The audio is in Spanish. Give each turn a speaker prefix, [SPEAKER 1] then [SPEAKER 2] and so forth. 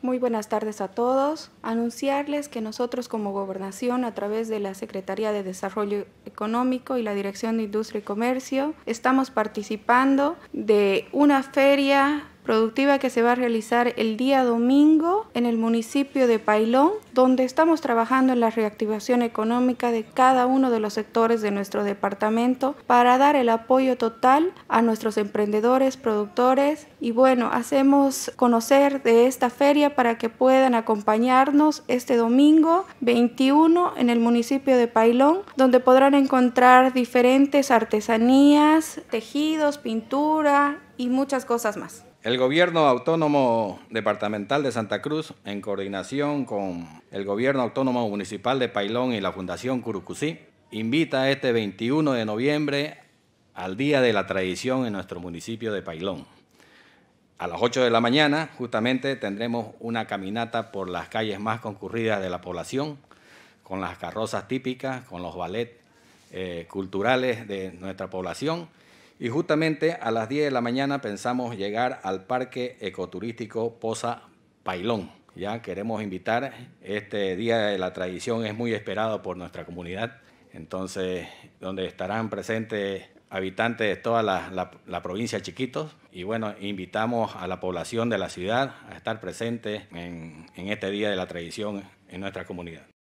[SPEAKER 1] Muy buenas tardes a todos. Anunciarles que nosotros como gobernación, a través de la Secretaría de Desarrollo Económico y la Dirección de Industria y Comercio, estamos participando de una feria productiva que se va a realizar el día domingo en el municipio de Pailón, donde estamos trabajando en la reactivación económica de cada uno de los sectores de nuestro departamento para dar el apoyo total a nuestros emprendedores, productores y bueno, hacemos conocer de esta feria para que puedan acompañarnos este domingo 21 en el municipio de Pailón, donde podrán encontrar diferentes artesanías, tejidos, pintura y muchas cosas más.
[SPEAKER 2] El Gobierno Autónomo Departamental de Santa Cruz, en coordinación con el Gobierno Autónomo Municipal de Pailón y la Fundación Curucucí invita este 21 de noviembre al Día de la Tradición en nuestro municipio de Pailón. A las 8 de la mañana, justamente, tendremos una caminata por las calles más concurridas de la población, con las carrozas típicas, con los ballets eh, culturales de nuestra población y justamente a las 10 de la mañana pensamos llegar al Parque Ecoturístico Poza Pailón. Ya queremos invitar, este Día de la Tradición es muy esperado por nuestra comunidad, entonces donde estarán presentes habitantes de toda la, provincia Chiquitos. Y bueno, invitamos a la población de la ciudad a estar presente en este Día de la Tradición en nuestra comunidad.